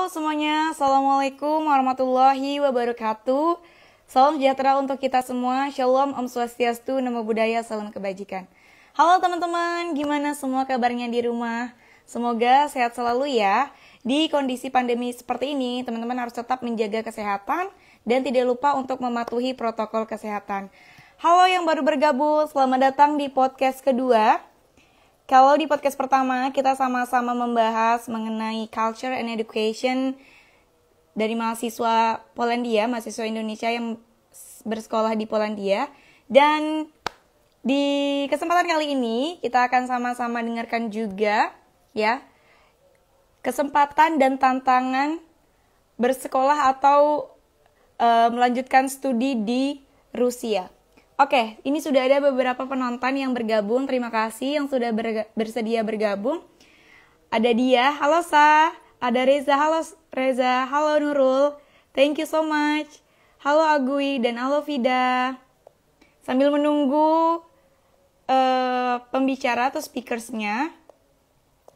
Halo semuanya, Assalamualaikum warahmatullahi wabarakatuh Salam sejahtera untuk kita semua Shalom, Om Swastiastu, nama budaya Salam Kebajikan Halo teman-teman, gimana semua kabarnya di rumah? Semoga sehat selalu ya Di kondisi pandemi seperti ini, teman-teman harus tetap menjaga kesehatan Dan tidak lupa untuk mematuhi protokol kesehatan Halo yang baru bergabung, selamat datang di podcast kedua kalau di podcast pertama kita sama-sama membahas mengenai culture and education dari mahasiswa Polandia, mahasiswa Indonesia yang bersekolah di Polandia dan di kesempatan kali ini kita akan sama-sama dengarkan juga ya kesempatan dan tantangan bersekolah atau uh, melanjutkan studi di Rusia. Oke, ini sudah ada beberapa penonton yang bergabung. Terima kasih yang sudah berga bersedia bergabung. Ada dia, halo Sa. Ada Reza, halo Reza. Halo Nurul. Thank you so much. Halo Agui dan halo Fida. Sambil menunggu uh, pembicara atau speakersnya.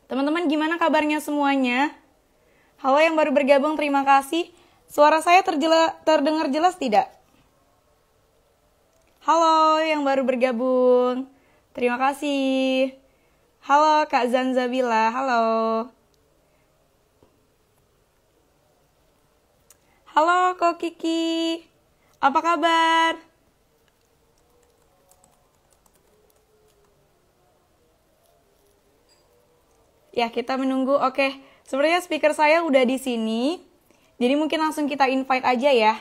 Teman-teman gimana kabarnya semuanya? Halo yang baru bergabung, terima kasih. Suara saya terdengar jelas tidak? Halo yang baru bergabung. Terima kasih. Halo Kak Zanzabila, halo. Halo Kok Kiki. Apa kabar? Ya, kita menunggu. Oke, sebenarnya speaker saya udah di sini. Jadi mungkin langsung kita invite aja ya.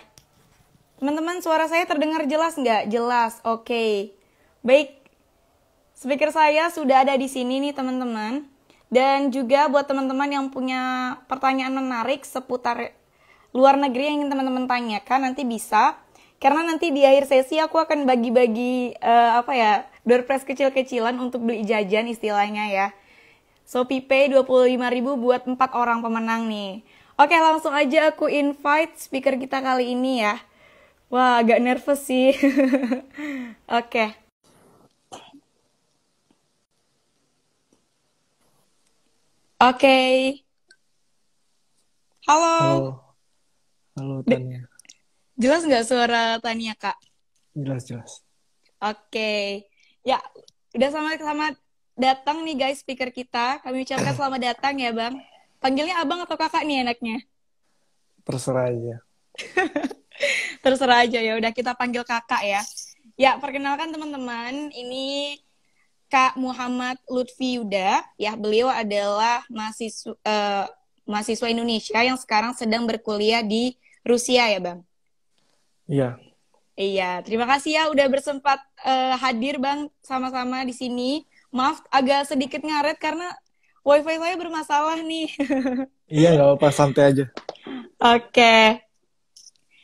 Teman-teman, suara saya terdengar jelas nggak? Jelas, oke. Okay. Baik, speaker saya sudah ada di sini nih teman-teman. Dan juga buat teman-teman yang punya pertanyaan menarik seputar luar negeri yang ingin teman-teman tanyakan, nanti bisa. Karena nanti di akhir sesi aku akan bagi-bagi uh, apa ya door prize kecil-kecilan untuk beli jajan istilahnya ya. So, Pay 25.000 buat 4 orang pemenang nih. Oke langsung aja aku invite speaker kita kali ini ya. Wah, agak nervous sih. Oke. okay. Oke. Okay. Halo. Halo. Halo Tania. Jelas nggak suara Tania, Kak? Jelas, jelas. Oke. Okay. Ya, udah sama-sama datang nih guys speaker kita. Kami ucapkan selamat datang ya, Bang. Panggilnya Abang atau Kakak nih enaknya? Terserah aja. Terserah aja ya, udah kita panggil kakak ya. Ya, perkenalkan teman-teman, ini Kak Muhammad Lutfi Yuda. Ya, beliau adalah mahasiswa, uh, mahasiswa Indonesia yang sekarang sedang berkuliah di Rusia ya, Bang? Iya. Iya, terima kasih ya udah bersempat uh, hadir, Bang, sama-sama di sini. Maaf agak sedikit ngaret karena wifi saya bermasalah nih. iya, nggak apa-apa, santai aja. Oke. Okay.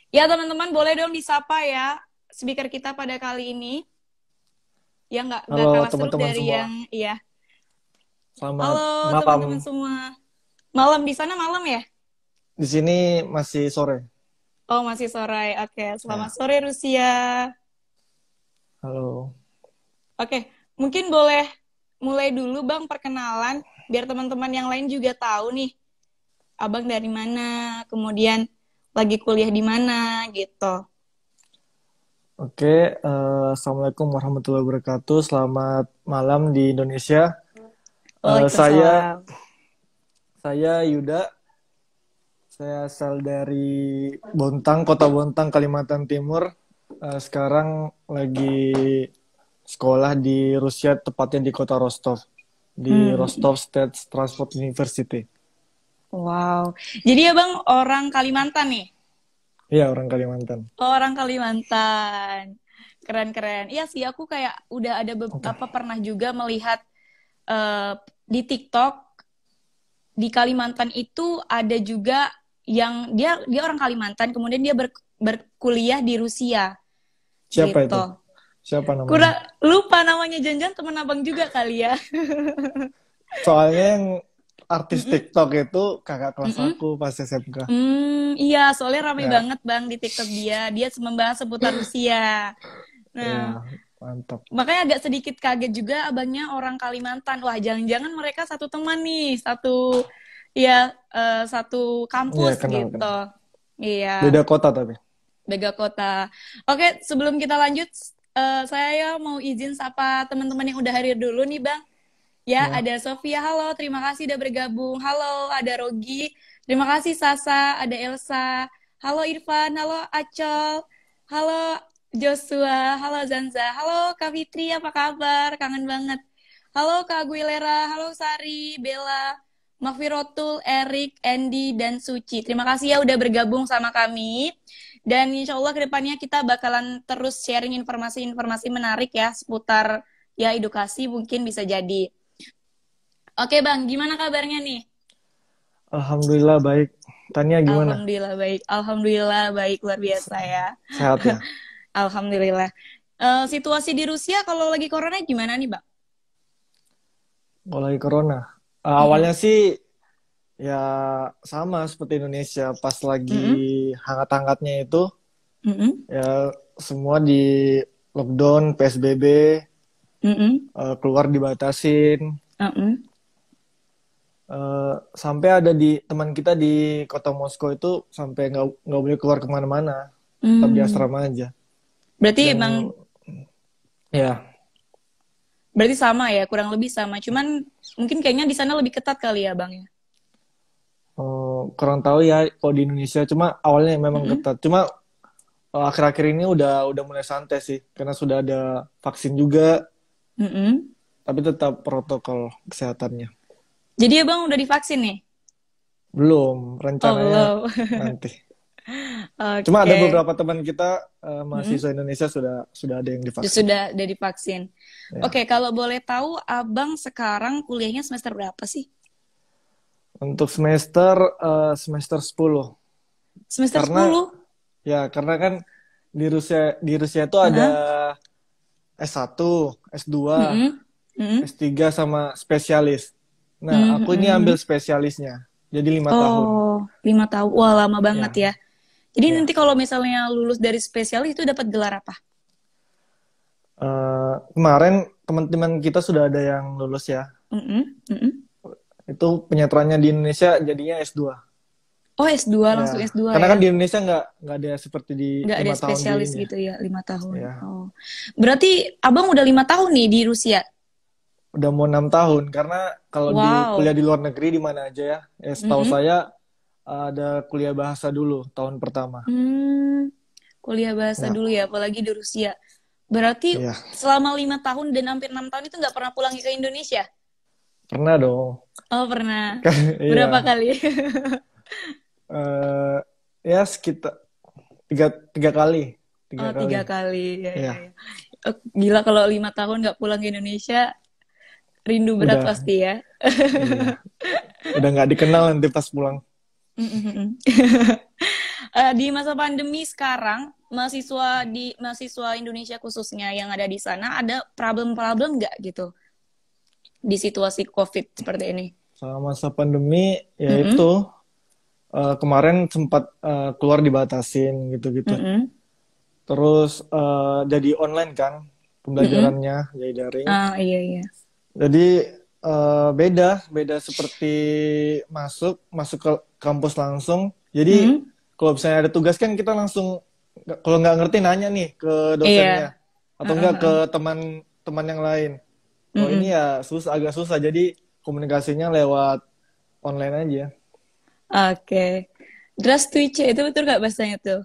Ya teman-teman boleh dong disapa ya speaker kita pada kali ini. Ya nggak nggak kalah teman -teman seru dari semua. yang iya. Selamat Halo teman-teman semua. Malam di sana malam ya? Di sini masih sore. Oh masih sore. Oke okay. selamat ya. sore Rusia. Halo. Oke okay. mungkin boleh mulai dulu bang perkenalan biar teman-teman yang lain juga tahu nih abang dari mana kemudian lagi kuliah di mana gitu. Oke, uh, assalamualaikum warahmatullahi wabarakatuh. Selamat malam di Indonesia. Uh, saya saya Yuda. Saya asal dari Bontang, Kota Bontang, Kalimantan Timur. Uh, sekarang lagi sekolah di Rusia, tepatnya di kota Rostov, di hmm. Rostov State Transport University. Wow. Jadi ya Bang, orang Kalimantan nih? Iya orang Kalimantan. Oh, orang Kalimantan. Keren-keren. Iya sih aku kayak udah ada beberapa okay. pernah juga melihat uh, di TikTok di Kalimantan itu ada juga yang dia dia orang Kalimantan kemudian dia ber, berkuliah di Rusia. Siapa gitu. itu? Siapa namanya? Kurang lupa namanya Janjan teman abang juga kali ya. Soalnya yang artis mm-hmm. TikTok itu kakak kelas mm-hmm. aku pas SMK. Mm, iya, soalnya ramai ya. banget bang di TikTok dia. Dia membahas seputar Rusia. Nah, ya, mantap. Makanya agak sedikit kaget juga abangnya orang Kalimantan. Wah, jangan-jangan mereka satu teman nih, satu ya uh, satu kampus ya, kenal, gitu. Kenal. Iya. Beda kota tapi. Beda kota. Oke, sebelum kita lanjut, uh, saya mau izin sapa teman-teman yang udah hadir dulu nih, Bang. Ya, ya. ada Sofia. Halo, terima kasih udah bergabung. Halo, ada Rogi. Terima kasih Sasa, ada Elsa. Halo Irfan, halo Acol. Halo Joshua, halo Zanza. Halo Kak Fitri, apa kabar? Kangen banget. Halo Kak Guilera, halo Sari, Bella, Mafirotul, Erik, Andy, dan Suci. Terima kasih ya udah bergabung sama kami. Dan insya Allah kedepannya kita bakalan terus sharing informasi-informasi menarik ya seputar ya edukasi mungkin bisa jadi. Oke Bang, gimana kabarnya nih? Alhamdulillah baik. Tania gimana? Alhamdulillah baik. Alhamdulillah baik luar biasa ya. Sehat ya. Alhamdulillah. Uh, situasi di Rusia kalau lagi corona gimana nih, Bang? Kalau lagi corona, uh, hmm. awalnya sih ya sama seperti Indonesia pas lagi hmm. hangat-hangatnya itu hmm. ya semua di lockdown, PSBB, hmm. uh, eh, keluar dibatasin. Mm -hmm. Eh, sampai ada di teman kita di kota Moskow itu sampai nggak nggak boleh keluar kemana-mana, hmm. tetap asrama aja. Berarti Dan, emang ya. Berarti sama ya, kurang lebih sama. Cuman mungkin kayaknya di sana lebih ketat kali ya, bang ya. Eh, kurang tahu ya kalau di Indonesia. Cuma awalnya memang hmm. ketat. Cuma eh, akhir-akhir ini udah udah mulai santai sih, karena sudah ada vaksin juga. Mm -hmm. Tapi tetap protokol kesehatannya. Jadi abang udah divaksin nih? Belum, rencananya oh, belum. nanti. okay. Cuma ada beberapa teman kita uh, mahasiswa hmm. Indonesia sudah sudah ada yang divaksin. Sudah ada divaksin. Ya. Oke, okay, kalau boleh tahu abang sekarang kuliahnya semester berapa sih? Untuk semester uh, semester sepuluh. Semester karena, 10? Ya, karena kan di Rusia di Rusia itu uh -huh. ada S1, S2, mm -hmm. Mm -hmm. S3 sama spesialis. Nah, mm -hmm. aku ini hmm, ambil hmm. spesialisnya. Jadi lima oh, tahun. Oh, lima tahun. Wah, lama iya. banget ya. ya. Jadi yeah. nanti kalau misalnya lulus dari spesialis itu dapat gelar apa? Uh, kemarin teman-teman kita sudah ada yang lulus ya. Mm -hmm. Mm -hmm. Itu penyetrannya di Indonesia jadinya S2. Oh S2 iya. langsung S2 Karena ya? kan di Indonesia nggak nggak ada seperti di nggak ada spesialis ya. gitu ya lima tahun. Ya. Oh berarti abang udah lima tahun nih di Rusia udah mau enam tahun karena kalau wow. di kuliah di luar negeri di mana aja ya, ya setahu mm -hmm. saya ada kuliah bahasa dulu tahun pertama. Hmm, kuliah bahasa ya. dulu ya, apalagi di Rusia. Berarti ya. selama lima tahun dan hampir enam tahun itu nggak pernah pulang ke Indonesia? Pernah dong. Oh pernah. Iya. Berapa kali? uh, ya sekitar tiga tiga kali. Tiga oh kali. tiga kali. Iya, iya, ya, ya. Ya. Gila kalau lima tahun nggak pulang ke Indonesia, Rindu berat udah, pasti ya. Iya. Udah nggak dikenal nanti pas pulang. uh, di masa pandemi sekarang, mahasiswa di mahasiswa Indonesia khususnya yang ada di sana ada problem-problem nggak gitu di situasi COVID seperti ini? Selama masa pandemi yaitu mm -hmm. uh, eh, kemarin sempat uh, keluar dibatasin gitu-gitu. Mm -hmm. Terus uh, jadi online kan pembelajarannya mm -hmm. jadi daring. Ah iya iya. Jadi uh, beda, beda seperti masuk masuk ke kampus langsung. Jadi mm -hmm. kalau misalnya ada tugas kan kita langsung kalau nggak ngerti nanya nih ke dosennya yeah. atau enggak uh ah, -huh. ke teman-teman ah, ah. yang lain. Oh mm -hmm. ini mm-hmm. ya susah agak susah jadi komunikasinya lewat online aja. Oke. Okay. Dress Twitch itu betul nggak bahasanya tuh?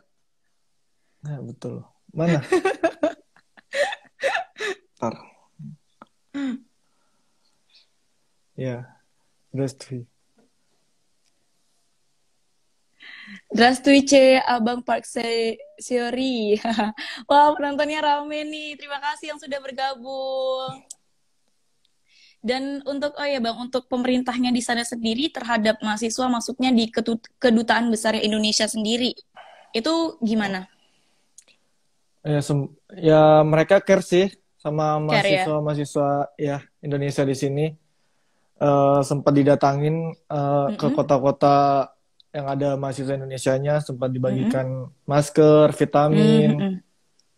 Nah, betul. Mana? Ya, Drastui. Drastui cewek Abang Park Se Seori. Wah, wow, penontonnya rame nih. Terima kasih yang sudah bergabung. Dan untuk oh ya Bang, untuk pemerintahnya di sana sendiri terhadap mahasiswa masuknya di kedutaan besar Indonesia sendiri. Itu gimana? Ya, ya mereka care sih sama ya? mahasiswa-mahasiswa ya? Mahasiswa, ya Indonesia di sini Eh, sempat didatangin uh, mm -hmm. ke kota-kota yang ada mahasiswa Indonesia-nya sempat dibagikan mm -hmm. masker, vitamin, mm -hmm.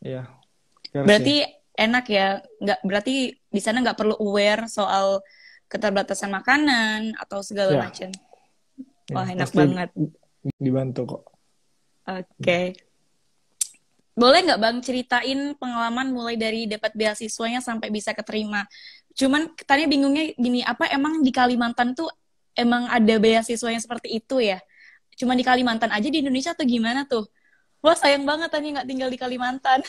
ya. Berarti enak ya, nggak berarti di sana nggak perlu aware soal keterbatasan makanan atau segala ya. macam. Iya, Wah ya, enak banget. Dibantu kok. Oke. Okay. Boleh nggak Bang ceritain pengalaman mulai dari dapat beasiswanya sampai bisa keterima? Cuman tadi bingungnya gini, apa emang di Kalimantan tuh emang ada beasiswa yang seperti itu ya? Cuma di Kalimantan aja di Indonesia atau gimana tuh? Wah sayang banget tadi nggak tinggal di Kalimantan.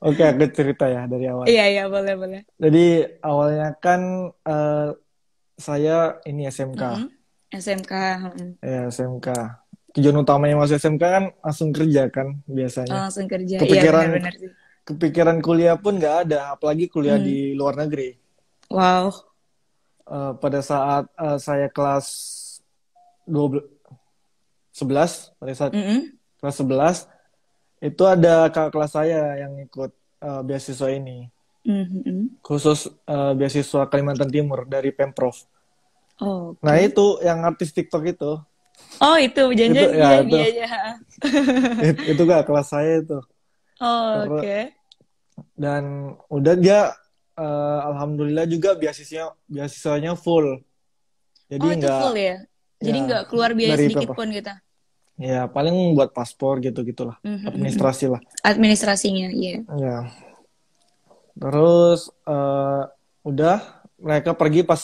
Oke, aku cerita ya dari awal. Iya, iya, boleh, boleh. Jadi awalnya kan uh, saya ini SMK. Mm -hmm. SMK. Ya, SMK. Tujuan utamanya masuk SMK kan langsung kerja kan biasanya. Oh, langsung kerja. Iya, Kepikiran, iya, benar-benar sih kepikiran kuliah pun nggak ada apalagi kuliah hmm. di luar negeri wow uh, pada saat uh, saya kelas 12 11 pada saat mm -hmm. kelas 11 itu ada kakak kelas saya yang ikut uh, beasiswa ini mm -hmm. khusus uh, beasiswa Kalimantan Timur dari pemprov oh, okay. nah itu yang artis TikTok itu Oh itu janjian itu, ya, ya. itu, iya, iya. itu gak kelas saya itu. Oh, oke. Okay. Dan udah dia uh, alhamdulillah juga beasiswanya beasiswanya full. Jadi oh, enggak full ya. Jadi ya. nggak ya, keluar biaya sedikit pun gitu. Ya, paling buat paspor gitu-gitulah. Mm-hmm. Administrasi lah. Administrasinya, iya. Yeah. Ya. Terus uh, udah mereka pergi pas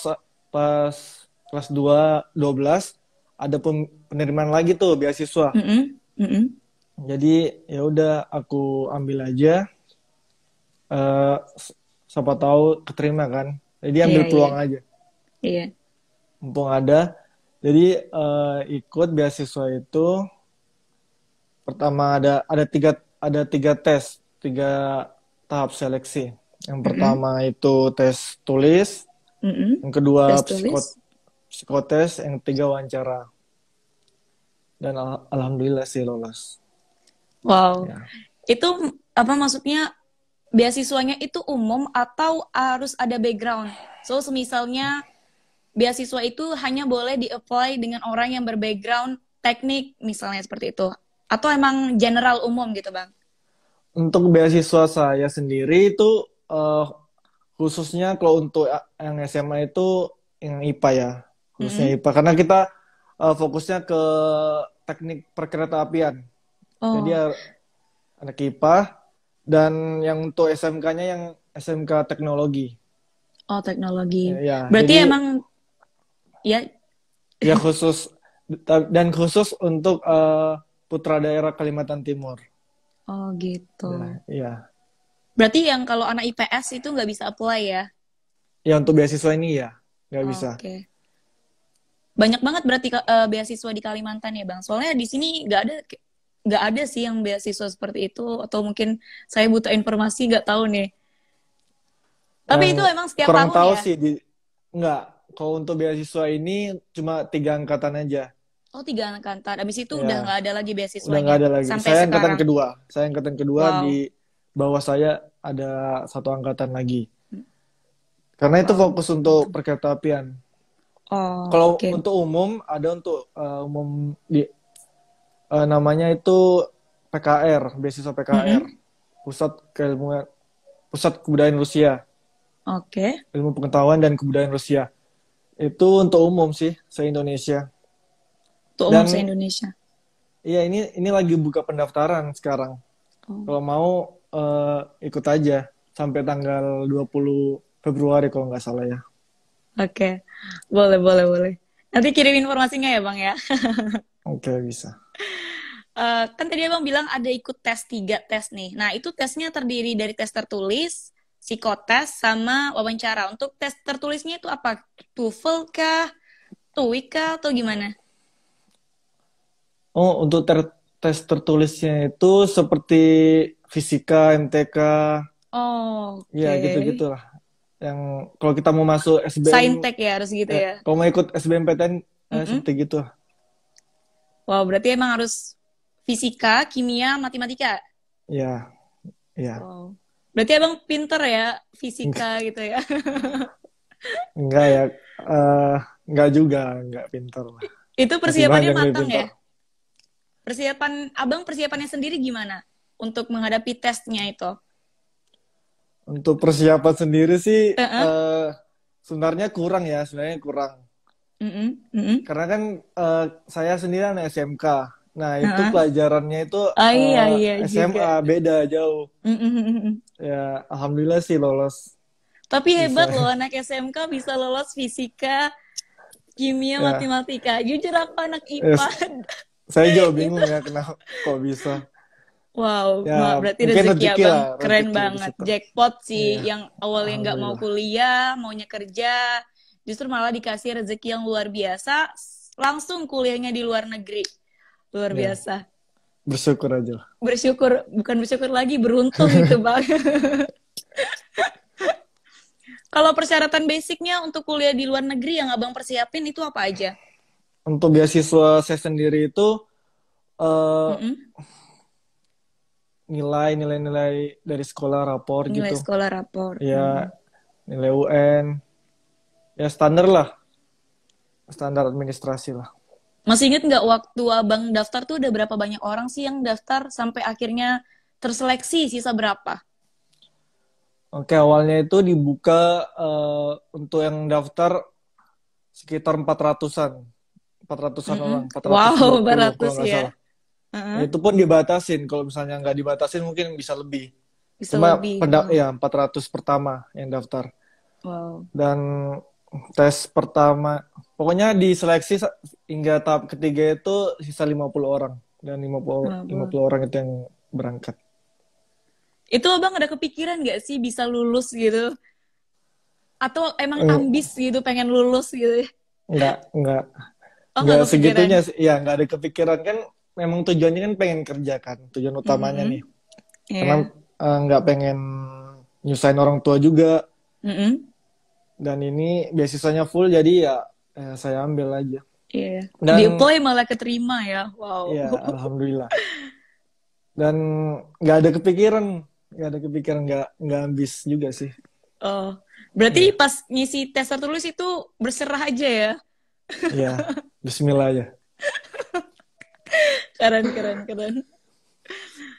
pas kelas 2 12 ada penerimaan lagi tuh beasiswa. Mm -hmm. Mm -hmm jadi ya udah aku ambil aja uh, siapa tahu keterima kan jadi iya, ambil iya, peluang yeah. aja iya yeah. mumpung ada jadi uh, ikut beasiswa itu pertama ada ada tiga ada tiga tes tiga tahap seleksi yang pertama mm -hmm. itu tes tulis mm -hmm. yang kedua psikot psikotes yang ketiga wawancara dan al alhamdulillah sih lolos Wow. Ya. Itu apa maksudnya beasiswanya itu umum atau harus ada background? So semisalnya beasiswa itu hanya boleh di-apply dengan orang yang berbackground teknik misalnya seperti itu atau emang general umum gitu, Bang? Untuk beasiswa saya sendiri itu uh, khususnya kalau untuk yang SMA itu yang IPA ya, khususnya mm -hmm. IPA karena kita uh, fokusnya ke teknik perkereta Oh. Jadi anak IPA dan yang untuk SMK-nya yang SMK teknologi. Oh, teknologi. Ya, ya, Berarti jadi, emang ya ya khusus dan khusus untuk uh, putra daerah Kalimantan Timur. Oh, gitu. Nah, iya. Berarti yang kalau anak IPS itu nggak bisa apply ya? Ya untuk beasiswa ini ya, nggak oh, bisa. Oke. Okay. Banyak banget berarti uh, beasiswa di Kalimantan ya bang. Soalnya di sini nggak ada nggak ada sih yang beasiswa seperti itu atau mungkin saya butuh informasi nggak tahu nih tapi yang itu emang setiap kurang tahun tahu ya. sih di, nggak kalau untuk beasiswa ini cuma tiga angkatan aja oh tiga angkatan abis itu ya. udah nggak ada lagi beasiswa udah nggak ada lagi sampai saya angkatan kedua saya angkatan kedua wow. di bawah saya ada satu angkatan lagi hmm. karena wow. itu fokus untuk perkereta apian Oh, kalau okay. untuk umum ada untuk uh, umum di uh, namanya itu PKR, beasiswa PKR, mm -hmm. pusat keilmuan, pusat kebudayaan Rusia. Oke. Okay. Ilmu pengetahuan dan kebudayaan Rusia. Itu untuk umum sih, se Indonesia. Untuk umum dan, se Indonesia. Iya, ini ini lagi buka pendaftaran sekarang. Oh. Kalau mau uh, ikut aja sampai tanggal 20 Februari kalau nggak salah ya. Oke. Okay. Boleh, boleh, boleh. Nanti kirim informasinya ya, Bang ya. Oke, okay, bisa uh, kan tadi abang bilang ada ikut tes tiga tes nih. Nah itu tesnya terdiri dari tes tertulis, psikotes, sama wawancara. Untuk tes tertulisnya itu apa? TOEFL kah? TOEIC kah? Atau gimana? Oh untuk ter tes tertulisnya itu seperti fisika, MTK. Oh. Okay. Ya gitu gitulah. Yang kalau kita mau masuk SBM. Saintek ya harus gitu ya. ya. Kalau mau ikut SBMPTN eh, mm -hmm. seperti gitu. Wow, berarti emang harus fisika, kimia, matematika. Iya. Iya. Wow. Berarti emang pinter ya fisika gitu ya. enggak ya. Uh, enggak juga, enggak pinter lah. Itu persiapannya matang ya? Persiapan Abang persiapannya sendiri gimana untuk menghadapi tesnya itu? Untuk persiapan sendiri sih uh -uh. Uh, sebenarnya kurang ya, sebenarnya kurang Mm-hmm. Mm-hmm. Karena kan uh, saya sendiri anak SMK. Nah, itu uh-huh. pelajarannya itu oh, uh, iya, eh, iya, SMA juga. beda jauh. Mm-hmm. Ya, alhamdulillah sih lolos. Tapi hebat bisa. loh anak SMK bisa lolos fisika, kimia, yeah. matematika. Jujur aku anak IPA. Yes. Saya juga bingung ya kenapa kok bisa. Wow, ya, berarti rezeki, rezeki abang lah, keren rezeki banget, jackpot sih. yeah. Yang awalnya nggak mau kuliah, maunya kerja, justru malah dikasih rezeki yang luar biasa langsung kuliahnya di luar negeri luar yeah. biasa bersyukur aja bersyukur bukan bersyukur lagi beruntung gitu bang kalau persyaratan basicnya untuk kuliah di luar negeri yang abang persiapin itu apa aja untuk beasiswa saya sendiri itu uh, mm -hmm. nilai nilai nilai dari sekolah rapor nilai gitu nilai sekolah rapor ya mm. nilai UN ya standar lah standar administrasi lah masih inget nggak waktu abang daftar tuh udah berapa banyak orang sih yang daftar sampai akhirnya terseleksi sisa berapa oke awalnya itu dibuka uh, untuk yang daftar sekitar 400-an 400-an mm -hmm. orang 400 wow 400 iya. ya Uh -huh. Itu pun dibatasin. Kalau misalnya nggak dibatasin mungkin bisa lebih. Bisa Cuma lebih. Peda- ya 400 pertama yang daftar. Wow. Dan tes pertama pokoknya diseleksi hingga tahap ketiga itu sisa 50 orang dan 50 nah, 50 orang itu yang berangkat. Itu Abang ada kepikiran gak sih bisa lulus gitu? Atau emang mm. ambis gitu pengen lulus gitu? Enggak, enggak. Oh, enggak segitunya sih. Ya, enggak ada kepikiran kan memang tujuannya kan pengen kerja kan, tujuan utamanya mm -hmm. nih. Yeah. Karena uh, pengen nyusahin orang tua juga. Mm -hmm dan ini beasiswanya full jadi ya eh, saya ambil aja Iya. Yeah. Dan, Di malah keterima ya. Wow. Iya, alhamdulillah. Dan nggak ada kepikiran, nggak ada kepikiran nggak nggak habis juga sih. Oh, berarti yeah. pas ngisi tes tertulis itu berserah aja ya? Iya, yeah. Bismillah ya keren, keren, keren.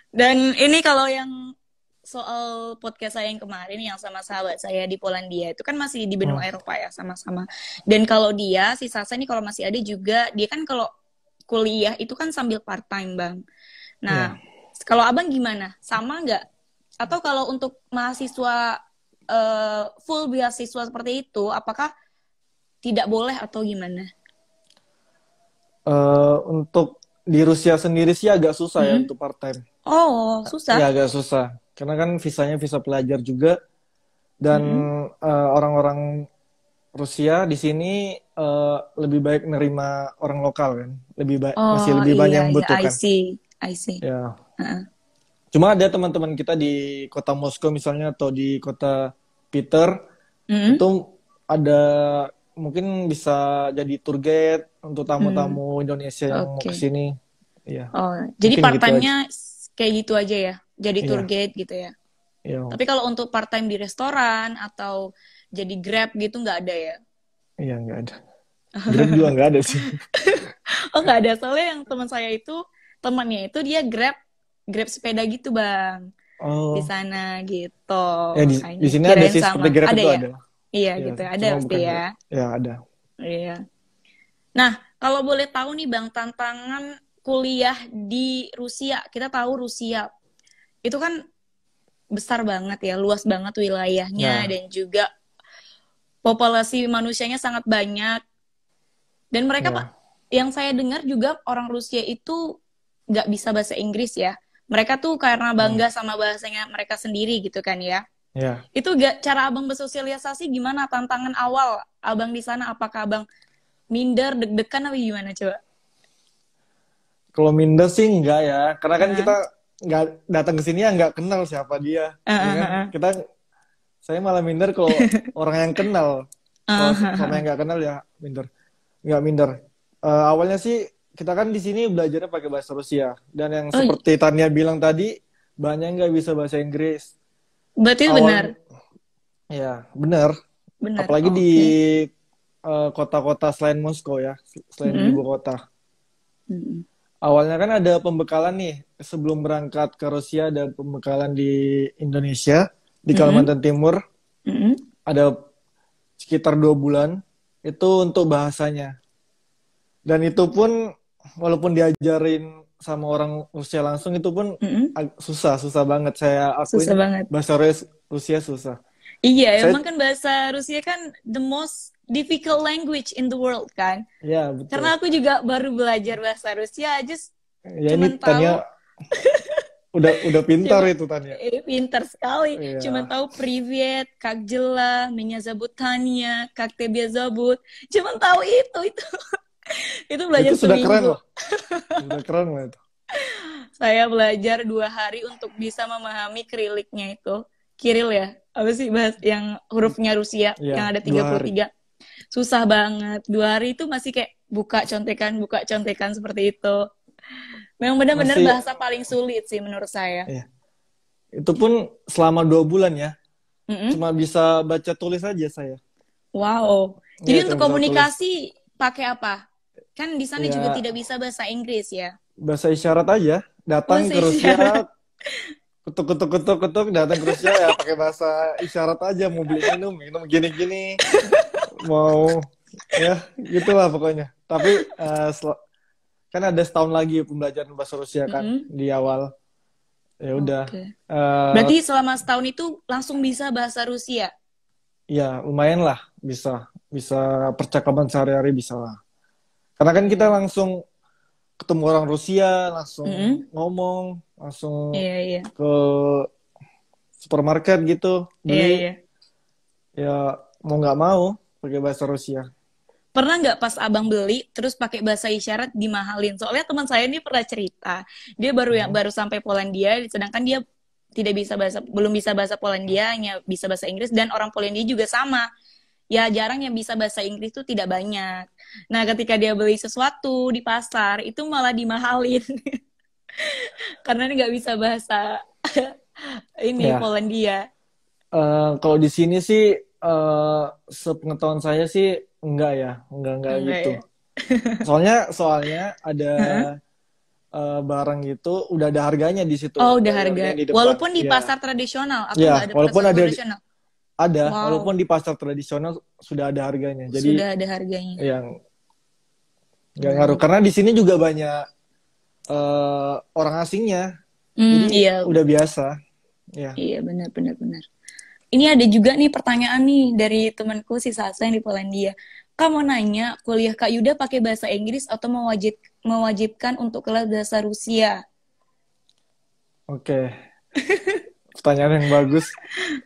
Dan ini kalau yang soal podcast saya yang kemarin yang sama sahabat saya di Polandia itu kan masih di benua hmm. Eropa ya sama-sama. Dan kalau dia si Sasa ini kalau masih ada juga dia kan kalau kuliah itu kan sambil part time bang. Nah yeah. kalau abang gimana? Sama nggak? Atau kalau untuk mahasiswa uh, full beasiswa seperti itu apakah tidak boleh atau gimana? Uh, untuk di Rusia sendiri sih agak susah ya hmm. ya untuk part time. Oh, susah. Ya agak susah karena kan visanya visa pelajar juga dan mm-hmm. eh, orang-orang hmm. uh, Rusia di sini uh, lebih baik nerima orang lokal kan lebih baik oh, masih lebih iya, banyak yang iya, butuh iya, I see. I see yeah. Ya. uh huh cuma ada teman-teman kita di kota Moskow misalnya atau di kota Peter hmm itu ada mungkin bisa jadi tour guide untuk tamu-tamu hmm. Indonesia yang okay. mau kesini ya yeah. oh jadi partainya gitu kayak gitu aja ya jadi iya. tour guide gitu ya. Yeah. Tapi kalau untuk part time di restoran atau jadi grab gitu nggak ada ya? Iya yeah, nggak ada. Grab juga nggak ada sih. oh nggak ada soalnya yang teman saya itu temannya itu dia grab grab sepeda gitu bang. Oh. Di sana gitu. Yeah, di, di sini ada sih sama. grab ada itu ya? ada. Iya, iya gitu. ya, gitu ada pasti ya. Iya ada. Iya. Nah kalau boleh tahu nih bang tantangan kuliah di Rusia kita tahu Rusia itu kan besar banget ya, luas banget wilayahnya nah. dan juga populasi manusianya sangat banyak. Dan mereka ya. pak yang saya dengar juga orang Rusia itu nggak bisa bahasa Inggris ya. Mereka tuh karena bangga hmm. sama bahasanya mereka sendiri gitu kan ya. Ya. Itu gak, cara abang bersosialisasi gimana tantangan awal abang di sana? Apakah abang minder, deg-degan atau gimana coba? Kalau minder sih enggak ya, karena kan kita nggak datang ke sini ya nggak kenal siapa dia uh, ya ah, kan? uh, uh. kita saya malah minder kalau orang yang kenal kalau sama yang nggak kenal ya minder nggak minder uh, awalnya sih kita kan di sini belajarnya pakai bahasa Rusia dan yang oh, seperti Tania bilang tadi banyak nggak bisa bahasa Inggris berarti Awal, benar ya benar, benar. apalagi oh, di eh, kota-kota okay. uh, selain Moskow ya selain mm -hmm. ibu kota -hmm awalnya kan ada pembekalan nih sebelum berangkat ke Rusia ada pembekalan di Indonesia di mm-hmm. Kalimantan mm -hmm. Timur mm -hmm. ada sekitar dua bulan itu untuk bahasanya dan itu pun walaupun diajarin sama orang Rusia langsung itu pun mm -hmm. susah susah banget saya akui susah banget. bahasa Rusia susah iya saya, emang kan bahasa Rusia kan the most difficult language in the world kan. Ya, betul. Karena aku juga baru belajar bahasa Rusia, just ya, cuman tahu. Tanya, udah udah pintar cuman, itu Tanya. Eh, pintar sekali. Ya. Cuman tahu privet, kak jela, Tanya, kak tebia zabut. Cuman tahu itu itu. itu belajar itu sudah seminggu. keren loh. Sudah keren loh itu. Saya belajar dua hari untuk bisa memahami kiriliknya itu. Kiril ya? Apa sih bahas yang hurufnya Rusia ya, yang ada tiga puluh tiga susah banget dua hari itu masih kayak buka contekan buka contekan seperti itu memang benar-benar masih... bahasa paling sulit sih menurut saya iya. itu pun selama dua bulan ya mm -hmm. cuma bisa baca tulis aja saya wow iya, jadi ya, untuk komunikasi pakai apa kan di sana ya. juga tidak bisa bahasa Inggris ya bahasa isyarat aja datang bahasa ke Rusia ketuk ketuk ketuk ketuk datang ke Rusia ya pakai bahasa isyarat aja mau beli minum minum gini gini mau ya gitulah pokoknya. Tapi uh, kan ada setahun lagi pembelajaran bahasa Rusia kan mm -hmm. di awal. Ya udah. Okay. Uh, eh, Berarti selama setahun itu langsung bisa bahasa Rusia? Ya lumayan lah bisa bisa percakapan sehari-hari bisa lah. Karena kan kita langsung ketemu orang Rusia, langsung mm -hmm. ngomong, langsung yeah, yeah. ke supermarket gitu beli. Yeah, yeah. Ya mau nggak mau pakai bahasa Rusia pernah nggak pas abang beli terus pakai bahasa isyarat dimahalin soalnya teman saya ini pernah cerita dia baru yang hmm. baru sampai Polandia sedangkan dia tidak bisa bahasa belum bisa bahasa Polandia hanya bisa bahasa Inggris dan orang Polandia juga sama ya jarang yang bisa bahasa Inggris itu tidak banyak nah ketika dia beli sesuatu di pasar itu malah dimahalin karena nggak bisa bahasa ini ya. Polandia uh, kalau di sini sih uh, sepengetahuan saya sih enggak ya, enggak enggak, okay. gitu. Ya? soalnya soalnya ada uh, barang itu udah ada harganya di situ. Oh, udah harga. Di depan. Walaupun di iya. pasar tradisional atau ya, ada walaupun pasar ada tradisional? Ada, wow. walaupun di pasar tradisional sudah ada harganya. Jadi Sudah ada harganya. Yang nggak ngaruh karena di sini juga banyak uh, orang asingnya. Mm, iya. udah biasa. Ya. Iya, benar benar benar ini ada juga nih pertanyaan nih dari temanku si Sasa yang di Polandia. Kamu mau nanya, kuliah Kak Yuda pakai bahasa Inggris atau mewajib, mewajibkan untuk kelas bahasa Rusia? Oke. Okay. Pertanyaan yang bagus.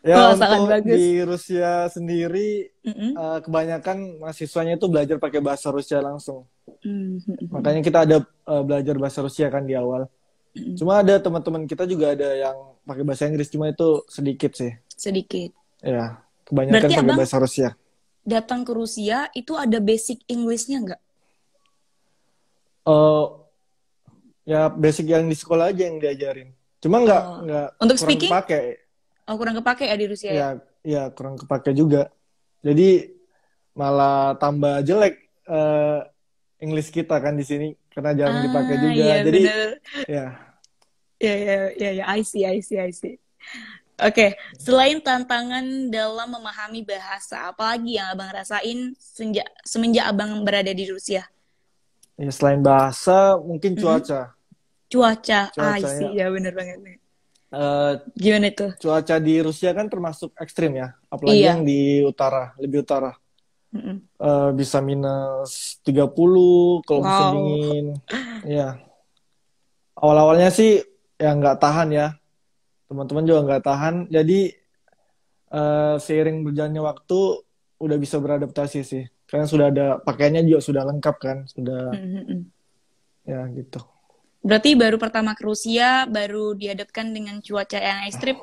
Ya oh, untuk bagus. di Rusia sendiri mm-hmm. uh, kebanyakan mahasiswanya itu belajar pakai bahasa Rusia langsung. Mm-hmm. Makanya kita ada uh, belajar bahasa Rusia kan di awal. Mm-hmm. Cuma ada teman-teman kita juga ada yang pakai bahasa Inggris cuma itu sedikit sih sedikit. Ya, kebanyakan Berarti pakai bahasa Rusia. Datang ke Rusia itu ada basic Inggrisnya nggak? Uh, ya basic yang di sekolah aja yang diajarin. Cuma nggak uh, nggak untuk kurang speaking kepake. Oh kurang kepake ya di Rusia ya? Ya, ya kurang kepake juga. Jadi malah tambah jelek uh, English kita kan di sini karena jarang ah, dipakai juga. Iya, Jadi bener. ya. Ya ya ya ya I see I see I see. Oke, okay. selain tantangan dalam memahami bahasa, apalagi yang abang rasain senja, semenjak abang berada di Rusia? Ya selain bahasa, mungkin hmm? cuaca. Mm-hmm. Cuaca, ah sih, ya benar banget. Uh, Gimana itu? Cuaca di Rusia kan termasuk ekstrim ya, apalagi iya. yang di utara, lebih utara. Mm-hmm. Uh, bisa minus 30 kalau wow. musim dingin. ya. Awal-awalnya sih ya nggak tahan ya, teman-teman juga nggak tahan jadi uh, seiring berjalannya waktu udah bisa beradaptasi sih karena sudah ada pakaiannya juga sudah lengkap kan sudah mm-hmm. ya gitu berarti baru pertama ke Rusia baru dihadapkan dengan cuaca yang ekstrim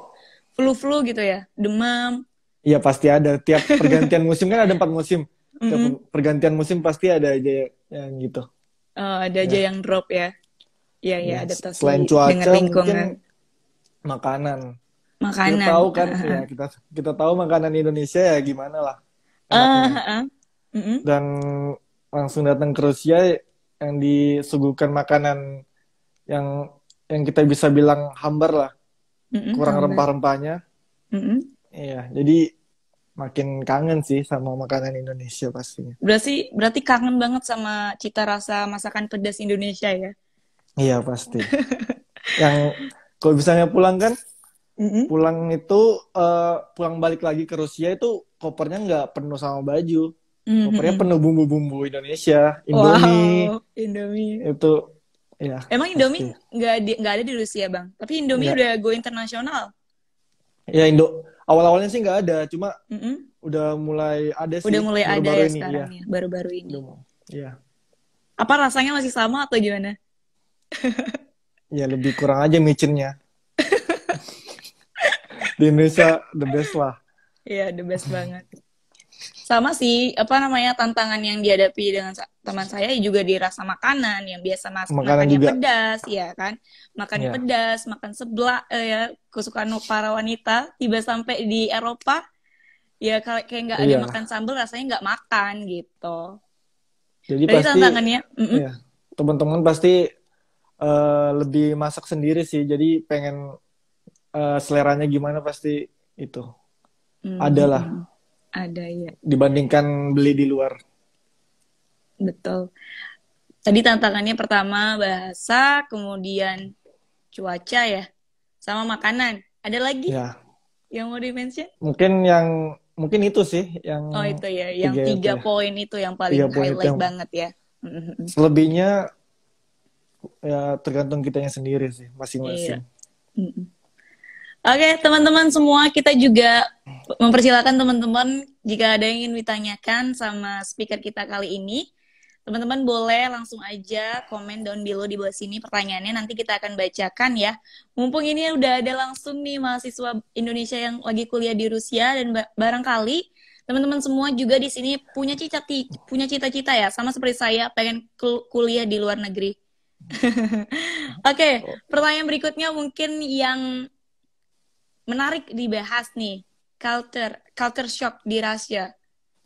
flu-flu gitu ya demam Iya pasti ada. Tiap pergantian musim kan ada empat musim. Tiap mm -hmm. pergantian musim pasti ada aja yang gitu. Oh, ada ya. aja yang drop ya. Iya iya ya, adaptasi selain cuaca, dengan lingkungan. Mungkin makanan makanan kita tahu kan uh -huh. ya kita kita tahu makanan Indonesia ya gimana lah uh -huh. Uh -huh. dan langsung datang ke Rusia yang disuguhkan makanan yang yang kita bisa bilang hambar lah mm kurang rempah-rempahnya iya jadi makin kangen sih sama makanan Indonesia pastinya. Berarti berarti kangen banget sama cita rasa masakan pedas Indonesia ya? Iya pasti. yang kalau misalnya pulang kan, mm-hmm. pulang itu uh, pulang balik lagi ke Rusia itu kopernya nggak penuh sama baju, mm-hmm. kopernya penuh bumbu-bumbu Indonesia, Indomie, wow, Indomie itu. Ya, Emang Indomie nggak nggak ada di Rusia bang, tapi Indomie gak. udah go internasional. Ya Indo awal-awalnya sih nggak ada, cuma mm-hmm. udah mulai ada sih. Udah mulai baru ada baru ya ini, sekarang iya. ya, baru-baru ini. Iya. Apa rasanya masih sama atau gimana? ya lebih kurang aja micinnya di Indonesia the best lah iya the best banget sama sih apa namanya tantangan yang dihadapi dengan teman saya juga dirasa makanan yang biasa mas makanan makannya pedas ya kan makannya yeah. pedas makan sebelah eh, ya kesukaan para wanita tiba sampai di Eropa ya kayak nggak ada yeah. makan sambal rasanya nggak makan gitu jadi, jadi pasti, tantangannya mm -mm. Yeah. teman-teman pasti Eh, lebih masak sendiri sih jadi pengen uh, seleranya gimana pasti itu hmm. ada ada ya dibandingkan beli di luar betul tadi tantangannya pertama bahasa kemudian cuaca ya sama makanan ada lagi ya. yang mau dimention mungkin yang mungkin itu sih yang oh itu ya yang tiga, tiga ya. poin itu yang paling highlight yang... banget ya mm-hmm. selebihnya ya tergantung kitanya sendiri sih masing-masing. Iya. Oke, okay, teman-teman semua kita juga mempersilahkan teman-teman jika ada yang ingin ditanyakan sama speaker kita kali ini. Teman-teman boleh langsung aja komen down below di bawah sini pertanyaannya nanti kita akan bacakan ya. Mumpung ini udah ada langsung nih mahasiswa Indonesia yang lagi kuliah di Rusia dan barangkali teman-teman semua juga di sini punya cita punya cita-cita ya sama seperti saya pengen kuliah di luar negeri. Oke, okay, pertanyaan berikutnya mungkin yang menarik dibahas nih, culture culture shock di Rusia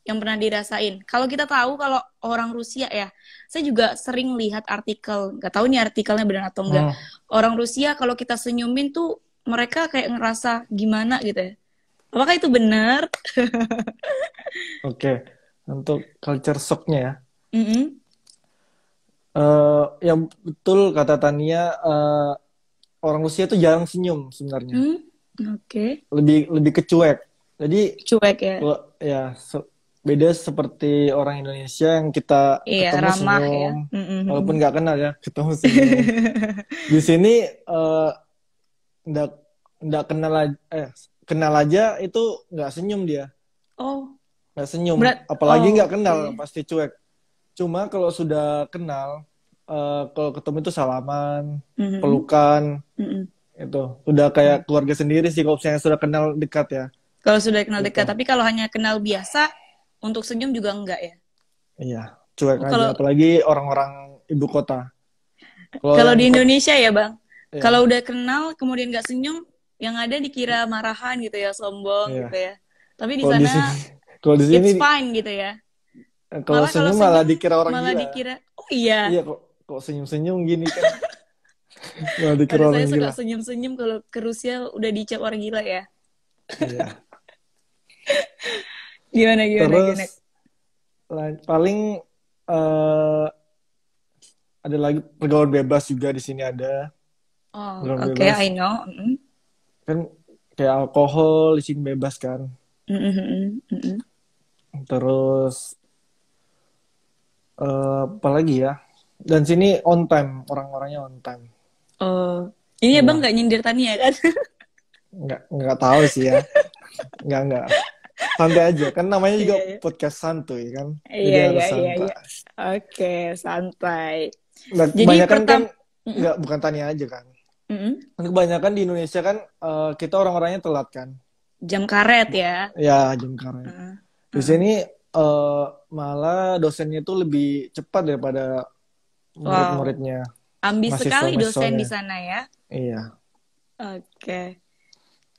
yang pernah dirasain. Kalau kita tahu kalau orang Rusia ya, saya juga sering lihat artikel, nggak tahu nih artikelnya benar atau enggak. Hmm. Orang Rusia kalau kita senyumin tuh mereka kayak ngerasa gimana gitu ya. Apakah itu benar? Oke, okay. untuk culture shocknya ya. Mm -hmm uh, yang betul kata Tania uh, orang Rusia itu jarang senyum sebenarnya. Hmm? Oke. Okay. Lebih lebih kecuek. Jadi cuek ya. Ya se beda seperti orang Indonesia yang kita iya, ketemu ramah, ya. senyum, ya. Mm-hmm. walaupun nggak kenal ya ketemu senyum. Di sini eh, nggak uh, nggak kenal aja, eh, kenal aja itu nggak senyum dia. Oh. Nggak senyum. Berat, Apalagi oh, nggak oh, kenal okay. pasti cuek. Cuma kalau sudah kenal, uh, kalau ketemu itu salaman, mm-hmm. pelukan, mm-hmm. itu udah kayak keluarga sendiri sih kalau misalnya sudah kenal dekat ya. Kalau sudah kenal gitu. dekat, tapi kalau hanya kenal biasa, untuk senyum juga enggak ya? Iya, cuek kalo... Oh, aja. Apalagi orang-orang ibu kota. Kalau, di Indonesia ya bang, iya. kalau udah kenal kemudian nggak senyum, yang ada dikira marahan gitu ya, sombong iya. gitu ya. Tapi di kalo sana, di sini, kalo di sini, it's fine gitu ya kalau malah senyum, kalau senyum malah dikira orang malah gila. dikira oh iya. Iya kok kok senyum-senyum gini kan. malah dikira Karena orang saya gila. suka senyum-senyum kalau ke Rusia udah dicap orang gila ya. Iya. gimana gimana Terus, gimana? paling uh, ada lagi pergaulan bebas juga di sini ada. Oh, oke, okay, bebas. I know. Mm -hmm. Kan kayak alkohol di sini bebas kan. Mm -hmm. Mm -hmm. Terus uh, eh, apalagi ya dan sini on time orang-orangnya on time oh ini ya abang nggak nyindir Tania kan nggak nggak tahu sih ya nggak nggak santai aja kan namanya juga yeah, iya. podcast santuy kan iya iya yeah. Iya. oke santai nah, jadi kebanyakan kan- pertam- kan nggak bukan tanya aja kan mm hmm kebanyakan di Indonesia kan uh, kita orang-orangnya telat kan jam karet ya ya jam karet uh, uh. di ah. sini uh, malah dosennya itu lebih cepat daripada murid-muridnya. Wow. Ambis sekali dosen di sana ya. Iya. Oke. Okay.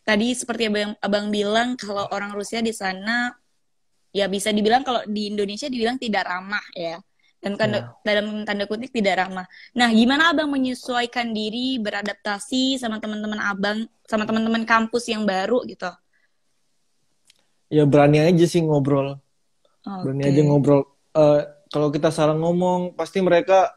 Tadi seperti abang, abang bilang kalau orang Rusia di sana ya bisa dibilang kalau di Indonesia dibilang tidak ramah ya. Dan tanda, iya. yeah. dalam tanda kutip tidak ramah. Nah, gimana abang menyesuaikan diri beradaptasi sama teman-teman abang, sama teman-teman kampus yang baru gitu? Ya berani aja sih ngobrol okay. berani aja ngobrol uh, kalau kita salah ngomong pasti mereka